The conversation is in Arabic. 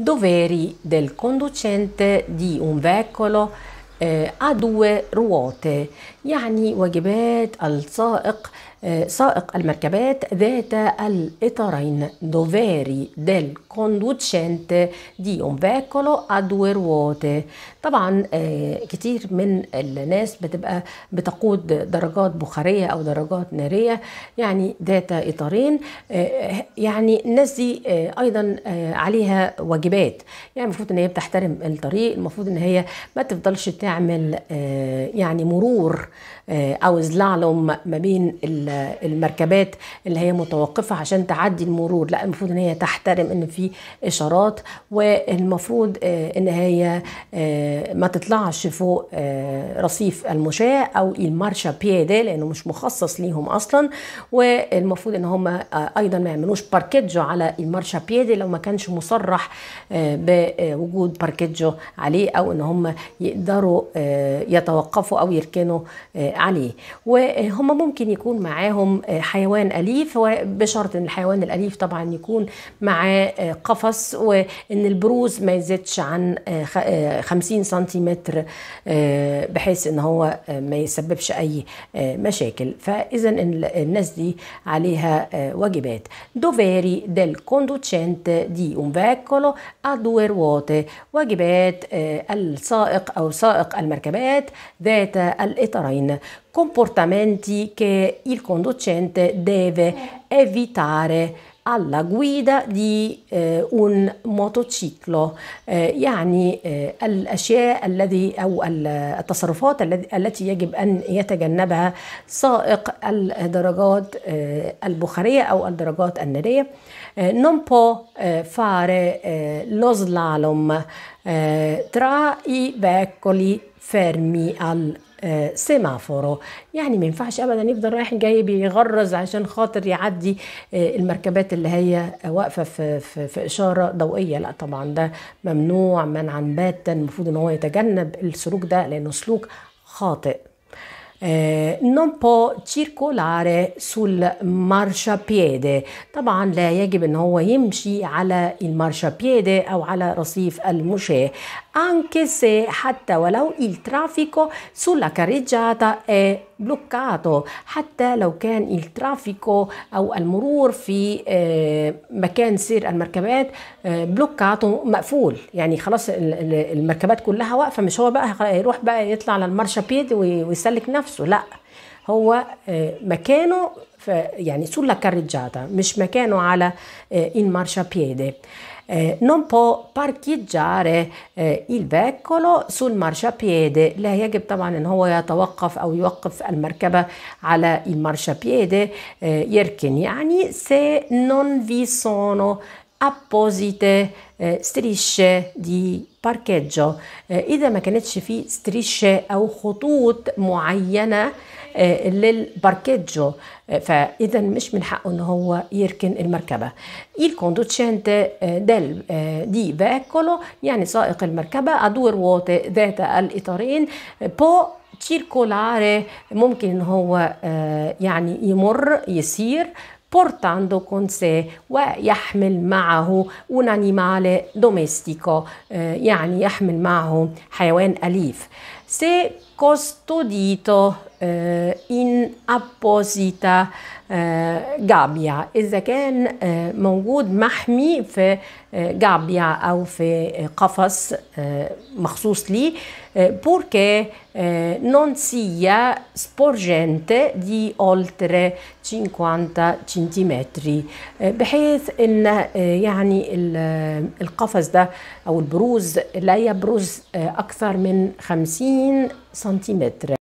doveri del conducente di un veicolo eh, a due ruote يعني واجبات السائق سائق المركبات ذات الإطارين دوفيري ديل كوندوتشنت دي اون فيكولو ووتي طبعا آه، كتير من الناس بتبقى بتقود درجات بخارية أو درجات نارية يعني ذات إطارين آه، يعني الناس دي آه، أيضا عليها واجبات يعني المفروض إن هي بتحترم الطريق المفروض إن هي ما تفضلش تعمل يعني مرور أو زلعلم ما بين ال المركبات اللي هي متوقفه عشان تعدي المرور لا المفروض ان هي تحترم ان في اشارات والمفروض آه، ان هي آه، ما تطلعش فوق آه، رصيف المشاة او المارشا بيدي لانه مش مخصص ليهم اصلا والمفروض ان هم ايضا ما يعملوش باركيجو على المارشا بيدي لو ما كانش مصرح بوجود باركيجو عليه او ان هم يقدروا يتوقفوا او يركنوا عليه وهم ممكن يكون معاه معاهم آه، حيوان أليف بشرط أن الحيوان الأليف طبعا يكون معاه آه، قفص وأن البروز ما يزيدش عن 50 آه، سنتيمتر بحيث أن هو ما يسببش أي مشاكل فإذا الناس دي عليها واجبات دوفيري del conducente di un veicolo a due ruote واجبات السائق أو سائق المركبات ذات الإطارين comportamenti che il conducente deve evitare alla guida di un موتوسيكلو يعني الأشياء الذي أو التصرفات التي يجب أن يتجنبها سائق الدرجات البخارية أو الدرجات النارية non può fare lo slalom tra i veicoli فارمي السيمافورو آه، يعني ما ينفعش ابدا يفضل رايح جاي بيغرز عشان خاطر يعدي آه، المركبات اللي هي واقفه في, في, في اشاره ضوئيه لا طبعا ده ممنوع منعا باتا المفروض ان هو يتجنب السلوك ده لانه سلوك خاطئ eh, non può circolare sul marciapiede طبعا لا يجب ان هو يمشي على المارشابيede او على رصيف المشاة anche se حتى ولو il traffico sulla carreggiata è بلوكاته حتى لو كان الترافيكو أو المرور في آه، مكان سير المركبات آه، بلوكاته مقفول يعني خلاص المركبات كلها واقفة مش هو بقى يروح بقى يطلع المرشا بيد ويسلك نفسه لأ هو مكانه يعني sulla carreggiata مش مكانه على il marciapiede non può parcheggiare il veicolo sul marciapiede لا يجب طبعا ان هو يتوقف او يوقف المركبة على il marciapiede يركن يعني se non vi sono apposite eh, strisce di parcheggio Eh, إذا ما كانتش في strisce أو خطوط معينة eh, للباركيجو eh, فإذا مش من حقه إن هو يركن المركبة il conducente eh, del eh, di veicolo يعني سائق المركبة a due ruote ذات الإطارين eh, può circolare ممكن إن هو يعني يمر يسير portando con sé ويحمل معه un animale domestico يعني يحمل معه حيوان أليف. Se custodito آه in apposita آه gabbia إذا كان آه موجود محمي في gabbia أو في قفص مخصوص ليه purché eh, non sia sporgente di oltre 50 cm بحيث ان يعني القفص ده او البروز لا يبرز اكثر من 50 centimètres.